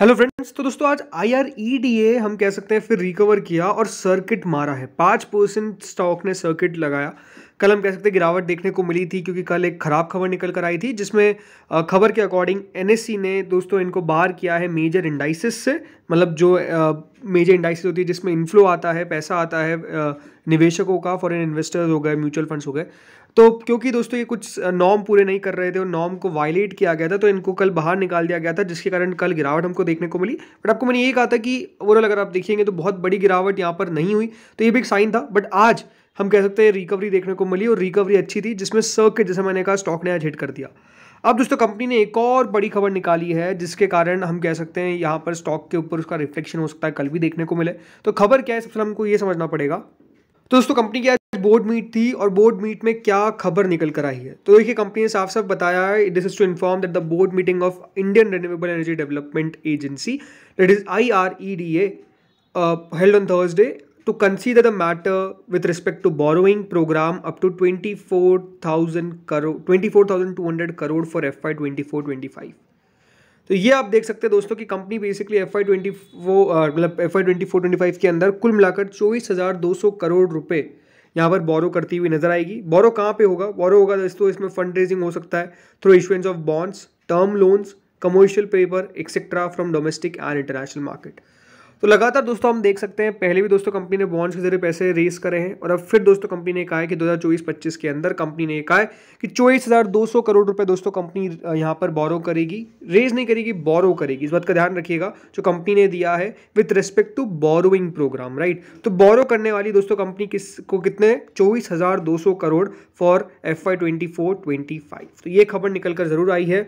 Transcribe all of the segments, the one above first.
hello friends तो दोस्तों आज आई आर ई डी ए हम कह सकते हैं फिर रिकवर किया और सर्किट मारा है पाँच परसेंट स्टॉक ने सर्किट लगाया कल हम कह सकते हैं गिरावट देखने को मिली थी क्योंकि कल एक ख़राब खबर निकल कर आई थी जिसमें खबर के अकॉर्डिंग एन e ने दोस्तों इनको बाहर किया है मेजर इंडाइसिस से मतलब जो मेजर इंडाइसिस होती है जिसमें इन्फ्लो आता है पैसा आता है निवेशकों का फॉरन इन्वेस्टर्स हो गए म्यूचुअल फंड्स हो गए तो क्योंकि दोस्तों ये कुछ नॉम पूरे नहीं कर रहे थे और नॉम को वायलेट किया गया था तो इनको कल बाहर निकाल दिया गया था जिसके कारण कल गिरावट हमको देखने को मिली बट आपको मैंने ये कहा था कि ओवरऑल अगर आप देखेंगे तो बहुत बड़ी गिरावट यहाँ पर नहीं हुई तो ये भी एक साइन था बट आज हम कह सकते हैं रिकवरी देखने को मिली और रिकवरी अच्छी थी जिसमें के जैसे मैंने कहा स्टॉक ने आज हिट कर दिया अब दोस्तों कंपनी ने एक और बड़ी खबर निकाली है जिसके कारण हम कह सकते हैं यहाँ पर स्टॉक के ऊपर उसका रिफ्लेक्शन हो सकता है कल भी देखने को मिले तो खबर क्या है सबसे हमको ये समझना पड़ेगा तो दोस्तों कंपनी की बोर्ड मीट थी और बोर्ड मीट में क्या खबर निकल कर आई है तो देखिए कंपनी ने साफ साफ बताया है this is to inform that the board meeting of Indian Renewable Energy Development Agency that is I R E D A held on Thursday to to consider the matter respect borrowing programme up to twenty four thousand crore twenty four thousand two hundred crore for F I twenty four twenty five तो ये आप देख सकते हैं दोस्तों कि company basically F I twenty मतलब F I twenty four twenty five के अंदर कुल मिलाकर चौबीस हज़ार दो सौ करोड़ रुपए यहाँ पर बोरो करती हुई नजर आएगी बोरो कहाँ पे होगा बोरो होगा दोस्तों इसमें फंड रेजिंग हो सकता है through issuance of bonds term loans commercial paper etcetera from domestic and international market तो लगातार दोस्तों हम देख सकते हैं पहले भी दोस्तों कंपनी ने बॉन्ड्स के जरिए पैसे रेस करे हैं और अब फिर दोस्तों कंपनी ने कहा है कि 2024-25 के अंदर कंपनी ने कहा है कि चौबीस करोड़ रुपए दोस्तों कंपनी यहाँ पर बोरो करेगी रेज नहीं करेगी बोरो करेगी इस बात का ध्यान रखिएगा जो कंपनी ने दिया है with respect to borrowing programme right तो बोरो करने वाली दोस्तों कंपनी किस को कितने चौबीस करोड़ फॉर एफ आई तो ये खबर निकल कर जरूर आई है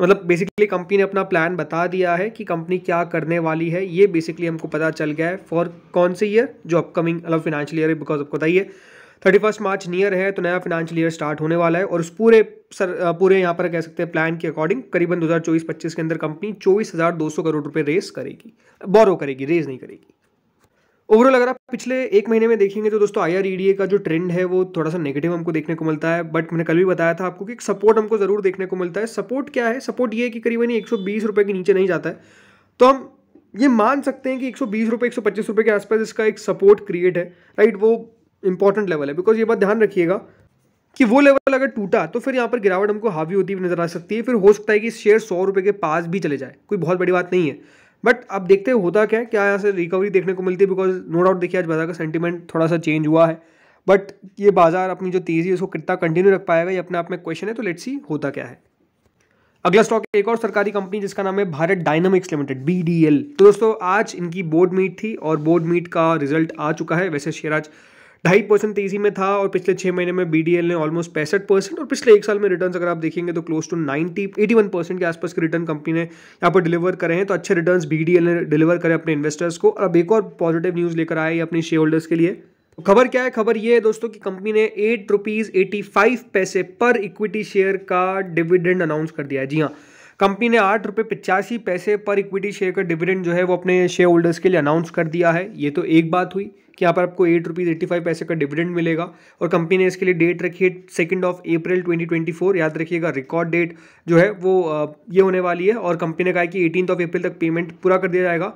मतलब बेसिकली कंपनी ने अपना प्लान बता दिया है कि कंपनी क्या करने वाली है ये बेसिकली हमको पता चल गया है फॉर कौन से ईयर जो अपकमिंग मतलब फिनेंशियल ईयर है बिकॉज आपको बताइए थर्टी फर्स्ट मार्च नियर है तो नया फिनेंशियल ईयर स्टार्ट होने वाला है और उस पूरे सर पूरे यहाँ पर कह सकते हैं प्लान के अकॉर्डिंग करीबन चौबीस पच्चीस के अंदर कंपनी सौ करोड़ रुपये रेस करेगी बोरो करेगी रेज नहीं करेगी ओवरऑल अगर आप पिछले एक महीने में देखेंगे तो दोस्तों आई आर e का जो ट्रेंड है वो थोड़ा सा नेगेटिव हमको देखने को मिलता है बट मैंने कल भी बताया था आपको कि सपोर्ट हमको ज़रूर देखने को मिलता है सपोर्ट क्या है सपोर्ट ये है कि करीबन एक सौ के नीचे नहीं जाता है तो हम ये मान सकते हैं कि एक सौ बीस रुपये एक सौ पच्चीस रुपये के आसपास इसका एक सपोर्ट क्रिएट है राइट वो इंपॉर्टेंट लेवल है बिकॉज ये बात ध्यान रखिएगा कि वो लेवल अगर टूटा तो फिर यहाँ पर गिरावट हमको हावी होती हुई नजर आ सकती है फिर हो सकता है कि शेयर सौ रुपये के पास भी चले जाए कोई बहुत बड़ी बात नहीं है बट अब देखते हैं होता क्या है क्या यहाँ से रिकवरी देखने को मिलती है बिकॉज नो डाउट देखिए आज बाजार का सेंटीमेंट थोड़ा सा चेंज हुआ है बट ये बाजार अपनी जो तेज़ी है उसको कितना कंटिन्यू रख पाएगा ये अपने आप में क्वेश्चन है तो लेट्स सी होता क्या है अगला स्टॉक एक और सरकारी कंपनी जिसका नाम है भारत डायनामिक्स लिमिटेड बी तो दोस्तों आज इनकी बोर्ड मीट थी और बोर्ड मीट का रिजल्ट आ चुका है वैसे शेयर आज ढाई परसेंट तेजी में था और पिछले छह महीने में बी ने ऑलमोस्ट पैंसठ परसेंट और पिछले एक साल में रिटर्न अगर आप देखेंगे तो close to ninety eighty one percent के आसपास के रिटर्न कंपनी ने यहाँ पर डिलीवर करे हैं तो अच्छे रिटर्न बी ने डिलीवर करें अपने इन्वेस्टर्स को और अब एक और पॉजिटिव न्यूज़ लेकर आए अपने शेयर होल्डर्स के लिए तो खबर क्या है खबर ये है दोस्तों कि कंपनी ने एट रुपीज़ एटी फाइव पैसे पर इक्विटी शेयर का डिविडेंड अनाउंस कर दिया है जी हाँ कंपनी ने आठ रुपये पचासी पैसे पर इक्विटी शेयर का डिविडेंड जो है वो अपने शेयर होल्डर्स के लिए अनाउंस कर दिया है ये तो एक बात हुई कि यहाँ पर आपको एट रुपीज़ एट्टी फाइव पैसे का डिविडेंड मिलेगा और कंपनी ने इसके लिए डेट रखी है second of April twenty twenty four याद रखिएगा रिकॉर्ड डेट जो है वो ये होने वाली है और कंपनी ने कहा कि एटीन ऑफ अप्रैल तक पेमेंट पूरा कर दिया जाएगा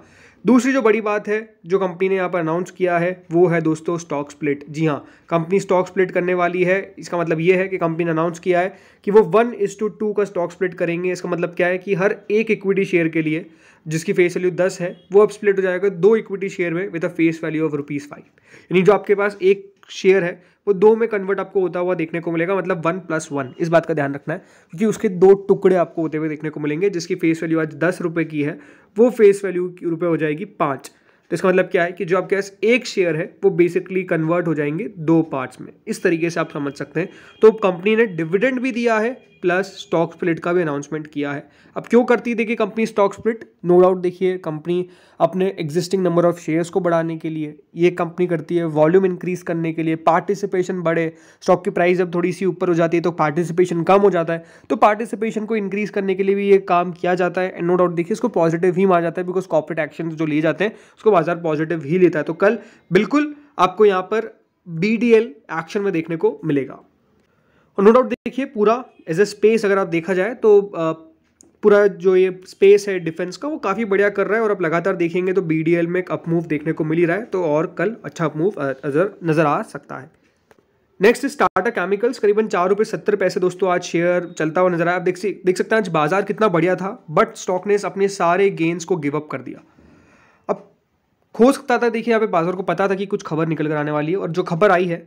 दूसरी जो बड़ी बात है जो कंपनी ने यहाँ पर अनाउंस किया है वो है दोस्तों स्टॉक स्प्लिट जी हाँ कंपनी स्टॉक स्प्लिट करने वाली है इसका मतलब ये है कि कंपनी ने अनाउंस किया है कि वो वन इज टू टू का स्टॉक स्प्लिट करेंगे इसका मतलब क्या है कि हर एक इक्विटी शेयर के लिए जिसकी फेस वैल्यू दस है वो अब स्प्लिट हो जाएगा दो इक्विटी शेयर में with a face value of rupees five यानी जो आपके पास एक शेयर है वो दो में कन्वर्ट आपको होता हुआ देखने को मिलेगा मतलब वन प्लस वन इस बात का ध्यान रखना है क्योंकि उसके दो टुकड़े आपको होते हुए देखने को मिलेंगे जिसकी फेस वैल्यू आज दस रुपये की है वो फेस वैल्यू रुपये हो जाएगी पाँच तो इसका मतलब क्या है कि जो आपके पास एक शेयर है वो बेसिकली कन्वर्ट हो जाएंगे दो पार्ट्स में इस तरीके से आप समझ सकते हैं तो कंपनी ने डिविडेंड भी दिया है प्लस स्टॉक स्प्लिट का भी अनाउंसमेंट किया है अब क्यों करती है देखिए company stock split no doubt देखिए कंपनी अपने एग्जिस्टिंग नंबर ऑफ शेयर्स को बढ़ाने के लिए ये कंपनी करती है वॉल्यूम इंक्रीज करने के लिए पार्टिसिपेशन बढ़े स्टॉक की प्राइस जब थोड़ी सी ऊपर हो जाती है तो पार्टिसिपेशन कम हो जाता है तो पार्टिसिपेशन को इंक्रीज करने के लिए भी ये काम किया जाता है एंड नो डाउट देखिए इसको पॉजिटिव ही माना जाता है बिकॉज कॉपरेट एक्शन जो लिए जाते हैं उसको बाजार पॉजिटिव ही लेता है तो कल बिल्कुल आपको यहाँ पर बी एक्शन में देखने को मिलेगा और नो डाउट देखिए पूरा एज ए स्पेस अगर आप देखा जाए तो पूरा जो ये स्पेस है डिफेंस का वो काफ़ी बढ़िया कर रहा है और आप लगातार देखेंगे तो बी में एक अपमूव देखने को मिल ही रहा है तो और कल अच्छा अपमूव नज़र आ सकता है नेक्स्ट इस टाटा केमिकल्स करीबन चार रुपये सत्तर पैसे दोस्तों आज शेयर चलता हुआ नजर आया आप देख देख सकते हैं आज बाजार कितना बढ़िया था बट स्टॉक ने अपने सारे गेंस को गिव अप कर दिया अब खो सकता था देखिए यहाँ पे बाजार को पता था कि कुछ खबर निकल कर आने वाली है और जो खबर आई है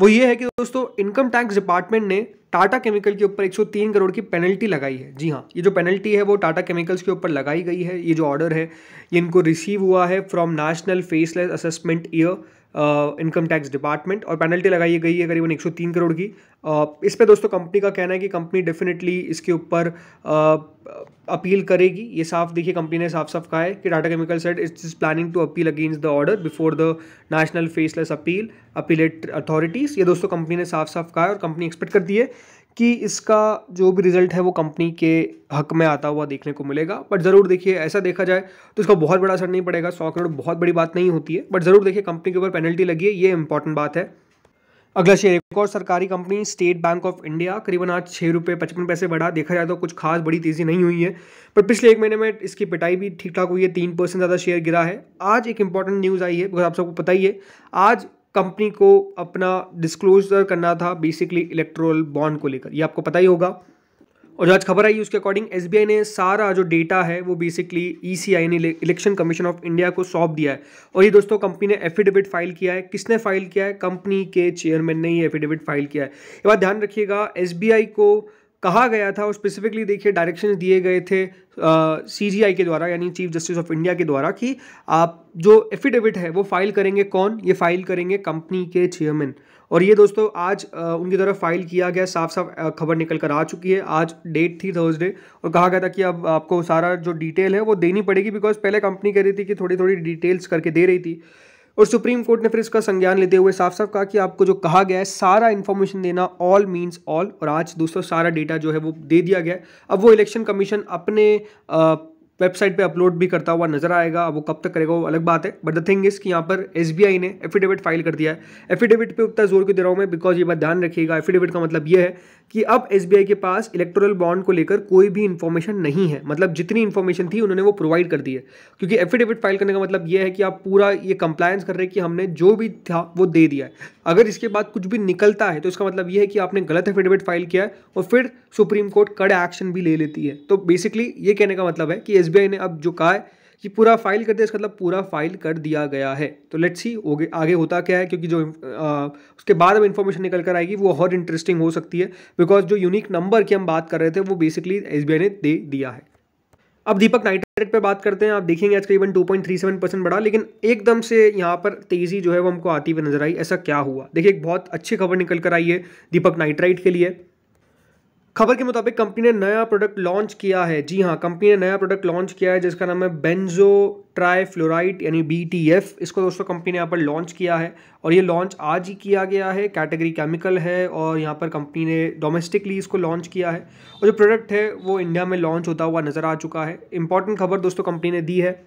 वो ये है कि दोस्तों इनकम टैक्स डिपार्टमेंट ने टाटा केमिकल के ऊपर 103 करोड़ की पेनल्टी लगाई है जी हाँ ये जो पेनल्टी है वो टाटा केमिकल्स के ऊपर लगाई गई है ये जो ऑर्डर है ये इनको रिसीव हुआ है from National Faceless Assessment year income tax department और पेनल्टी लगाई गई है करीबन 103 करोड़ की uh, इस पर दोस्तों कंपनी का कहना है कि कंपनी डेफिनेटली इसके ऊपर अपील करेगी ये साफ देखिए कंपनी ने साफ साफ कहा है कि Tata chemical set its is planning to appeal against the order before the National Faceless Appeal appellate authorities ये दोस्तों कंपनी ने साफ साफ कहा है और कंपनी एक्सपेक्ट करती है कि इसका जो भी रिज़ल्ट है वो कंपनी के हक में आता हुआ देखने को मिलेगा बट ज़रूर देखिए ऐसा देखा जाए तो इसका बहुत बड़ा असर नहीं पड़ेगा सौ करोड़ बहुत बड़ी बात नहीं होती है बट ज़रूर देखिए कंपनी के ऊपर पेनल्टी लगी है ये इंपॉर्टेंट बात है अगला शेयर एक और सरकारी company State Bank of India करीबन आज छः रुपये पचपन पैसे बढ़ा देखा जाए तो कुछ खास बड़ी तेज़ी नहीं हुई है पर पिछले एक महीने में इसकी पिटाई भी ठीक ठाक हुई है तीन परसेंट ज़्यादा शेयर गिरा है आज एक इंपॉर्टेंट न्यूज़ आई है बिकॉज आप सबको पता ही है आज कंपनी को अपना डिस्क्लोजर करना था बेसिकली इलेक्ट्रोल बॉन्ड को लेकर ये आपको पता ही होगा और जो आज खबर आई उसके अकॉर्डिंग एस ने सारा जो डेटा है वो बेसिकली ई सी आई ने इलेक्शन कमीशन ऑफ इंडिया को सौंप दिया है और ये दोस्तों कंपनी ने एफिडेविट फाइल किया है किसने फाइल किया है कंपनी के चेयरमैन ने ही एफिडेविट फाइल किया है ये बात ध्यान रखिएगा एस को कहा गया था और स्पेसिफिकली देखिए डायरेक्शंस दिए गए थे सी के द्वारा यानी चीफ जस्टिस ऑफ इंडिया के द्वारा कि आप जो एफिडेविट है वो फाइल करेंगे कौन ये फाइल करेंगे कंपनी के चेयरमैन और ये दोस्तों आज आ, उनके द्वारा फाइल किया गया साफ साफ खबर निकल कर आ चुकी है आज डेट थी थर्सडे और कहा गया था कि अब आपको सारा जो डिटेल है वो देनी पड़ेगी बिकॉज पहले कंपनी कह रही थी कि थोड़ी थोड़ी डिटेल्स करके दे रही थी और सुप्रीम कोर्ट ने फिर इसका संज्ञान लेते हुए साफ साफ कहा कि आपको जो कहा गया है सारा इन्फॉर्मेशन देना ऑल मीन्स ऑल और आज दोस्तों सारा डेटा जो है वो दे दिया गया अब वो इलेक्शन कमीशन अपने वेबसाइट पे अपलोड भी करता हुआ नजर आएगा वो कब तक करेगा वो अलग बात है बट द थिंग इज कि यहाँ पर एस ने एफिडेविट फाइल कर दिया है एफिडेविट पे उतना जोर क्यों दे रहा हूँ मैं बिकॉज ये बात ध्यान रखिएगा एफिडेविट का मतलब ये है कि अब एस के पास इलेक्ट्रोल बॉन्ड को लेकर कोई भी इन्फॉर्मेशन नहीं है मतलब जितनी इन्फॉर्मेशन थी उन्होंने वो प्रोवाइड कर दी है क्योंकि एफिडेविट फाइल करने का मतलब यह है कि आप पूरा ये कंप्लायंस कर रहे हैं कि हमने जो भी था वो दे दिया है अगर इसके बाद कुछ भी निकलता है तो इसका मतलब यह है कि आपने गलत एफिडेविट फाइल किया है और फिर सुप्रीम कोर्ट कड़े एक्शन भी ले लेती है तो बेसिकली ये कहने का मतलब है कि एस ने अब जो कहा है कि पूरा फाइल कर दिया इसका मतलब पूरा फाइल कर दिया गया है तो लेट्स सी आगे होता क्या है क्योंकि जो आ, उसके बाद अब इन्फॉर्मेशन निकल कर आएगी वो और इंटरेस्टिंग हो सकती है बिकॉज जो यूनिक नंबर की हम बात कर रहे थे वो बेसिकली एस ने दे दिया है अब दीपक नाइट्रेट पे बात करते हैं आप देखेंगे आज करीबन 2.37 परसेंट बढ़ा लेकिन एकदम से यहाँ पर तेज़ी जो है वो हमको आती हुई नजर आई ऐसा क्या हुआ देखिए एक बहुत अच्छी खबर निकल कर आई है दीपक नाइट्राइट के लिए खबर के मुताबिक कंपनी ने नया प्रोडक्ट लॉन्च किया है जी हाँ कंपनी ने नया प्रोडक्ट लॉन्च किया है जिसका नाम है बेंजो ट्राई फ्लोराइट यानी बी इसको दोस्तों कंपनी ने यहाँ पर लॉन्च किया है और ये लॉन्च आज ही किया गया है कैटेगरी केमिकल है और यहाँ पर कंपनी ने डोमेस्टिकली इसको लॉन्च किया है और जो प्रोडक्ट है वो इंडिया में लॉन्च होता हुआ नज़र आ चुका है इंपॉर्टेंट खबर दोस्तों कंपनी ने दी है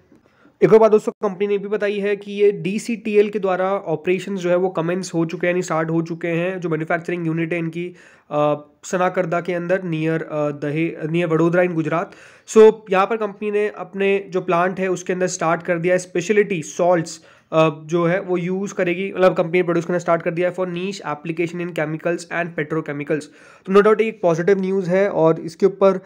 एक और बात दोस्तों कंपनी ने भी बताई है कि ये डी के द्वारा ऑपरेशंस जो है वो कमेंस हो चुके हैं यानी स्टार्ट हो चुके हैं जो मैन्युफैक्चरिंग यूनिट है इनकी सनाकर्दा के अंदर near Dahej near Vadodara in Gujarat so so, यहाँ पर कंपनी ने अपने जो प्लांट है उसके अंदर स्टार्ट कर दिया है स्पेशलिटी सॉल्ट्स जो है वो यूज़ करेगी मतलब कंपनी प्रोड्यूस करना स्टार्ट कर दिया है for niche application in chemicals and petrochemicals तो नो डाउट एक पॉजिटिव न्यूज़ है और इसके ऊपर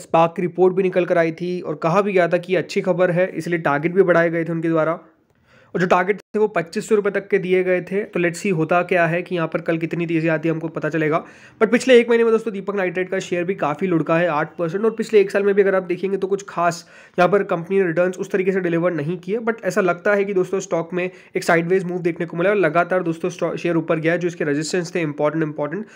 स्पार्क की रिपोर्ट भी निकल कर आई थी और कहा भी गया था कि अच्छी खबर है इसलिए टारगेट भी बढ़ाए गए थे उनके द्वारा और जो टारगेट थे वो पच्चीस सौ रुपये तक के दिए गए थे तो लेट्स सी होता क्या है कि यहाँ पर कल कितनी तेज़ी आती है हमको पता चलेगा बट पिछले एक महीने में दोस्तों दीपक नाइट्रेट का शेयर भी काफ़ी लुढ़का है आठ परसेंट और पिछले एक साल में भी अगर आप देखेंगे तो कुछ खास यहाँ पर कंपनी ने रिटर्न उस तरीके से डिलीवर नहीं किए बट ऐसा लगता है कि दोस्तों स्टॉक में एक साइडवेज मूव देखने को मिला और लगातार दोस्तों शेयर ऊपर गया जो इसके रजिस्टेंस थे इंपॉर्टेंट इंपॉर्टेंट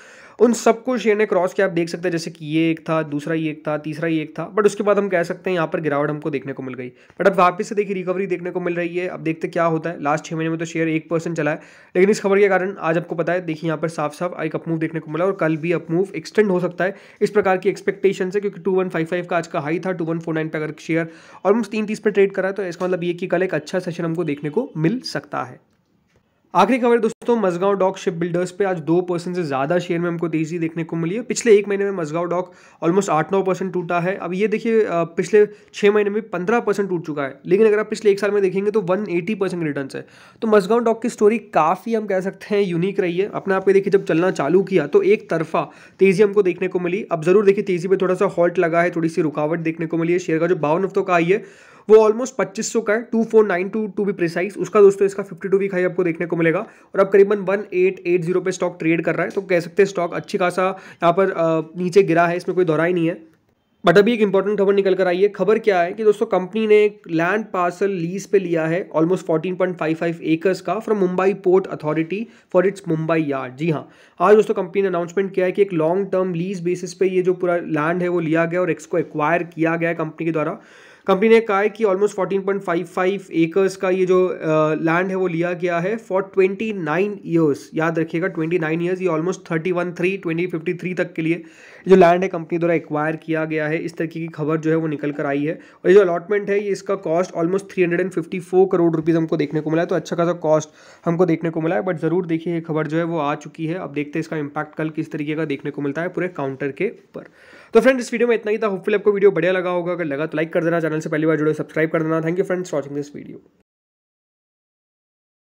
उन सबको शेयर ने क्रॉस किया आप देख सकते हैं जैसे कि ये एक था दूसरा ये एक था तीसरा ये एक था बट उसके बाद हम कह सकते हैं यहाँ पर गिरावट हमको देखने को मिल गई बट अब वापस से देखिए रिकवरी देखने को मिल रही है अब देखते क्या होता है लास्ट छः महीने में तो शेयर एक परसेंट चला है लेकिन इस खबर के कारण आज आपको पता है देखिए यहाँ पर साफ साफ एक अपमूव देखने को मिला और कल भी अपमूव एक्सटेंड हो सकता है इस प्रकार की एक्सपेक्टेशन से क्योंकि टू वन फाइव फाइव का आज का हाई था टू वन फोर नाइन पर अगर शेयर ऑलमोस्ट तीन तीस पर ट्रेड करा तो इसका मतलब ये कि कल एक अच्छा सेशन हमको देखने को मिल सकता है आखिरी खबर दोस्तों मजगांव डॉक शिप बिल्डर्स पे आज दो परसेंट से ज़्यादा शेयर में हमको तेज़ी देखने को मिली है पिछले एक महीने में मजगांव डॉक ऑलमोस्ट आठ नौ परसेंट टूटा है अब ये देखिए पिछले छह महीने में पंद्रह परसेंट टूट चुका है लेकिन अगर आप पिछले एक साल में देखेंगे तो वन एटी परसेंट रिटर्न है तो मजगांव डॉक की स्टोरी काफ़ी हम कह सकते हैं यूनिक रही है अपने आप देखिए जब चलना चालू किया तो एक तरफा तेज़ी हमको देखने को मिली अब ज़रूर देखिए तेज़ी पर थोड़ा सा हॉल्ट लगा है थोड़ी सी रुकावट देखने को मिली है शेयर का जो बावन हफ्तों का आई है वो ऑलमोस्ट पच्चीस सौ का है two four nine two two भी प्रिसाइस उसका दोस्तों इसका फिफ्टी टू वीक हाई आपको देखने को मिलेगा और अब करीबन वन एट एट जीरो पे स्टॉक ट्रेड कर रहा है तो कह सकते हैं स्टॉक अच्छी खासा यहाँ पर नीचे गिरा है इसमें कोई दोहराई नहीं है बट अभी एक इंपॉर्टेंट खबर निकल कर आई है खबर क्या है कि दोस्तों कंपनी ने एक लैंड पार्सल लीज पे लिया है ऑलमोस्ट 14.55 एकर्स का from Mumbai port authority for its Mumbai yard जी हाँ आज दोस्तों कंपनी ने अनाउंसमेंट किया है कि एक लॉन्ग टर्म लीज बेसिस पे ये जो पूरा लैंड है वो लिया गया और इसको एक्वायर किया गया है कंपनी के द्वारा कंपनी ने कहा है कि almost fourteen point five five acres का ये जो लैंड है वो लिया गया है फॉर ट्वेंटी नाइन ईयर्स याद रखिएगा ट्वेंटी नाइन ईयर्स ये almost thirty one three twenty fifty three तक के लिए जो लैंड है कंपनी द्वारा एक्वायर किया गया है इस तरीके की खबर जो है वो निकल कर आई है और ये जो अलॉटमेंट है ये इसका cost almost three hundred and fifty four crore rupees हमको देखने को मिला है तो अच्छा खासा कॉस्ट हमको देखने को मिला है बट ज़रूर देखिए ये खबर जो है वो आ चुकी है अब देखते हैं इसका इम्पैक्ट कल किस तरीके का देखने को मिलता है पूरे काउंटर के ऊपर तो फ्रेंड इस वीडियो में इतना ही था होपफुल आपको वीडियो बढ़िया लगा होगा अगर लगा तो लाइक कर देना चैनल से पहली बार जुड़े सब्सक्राइब कर देना thank you friends watching this video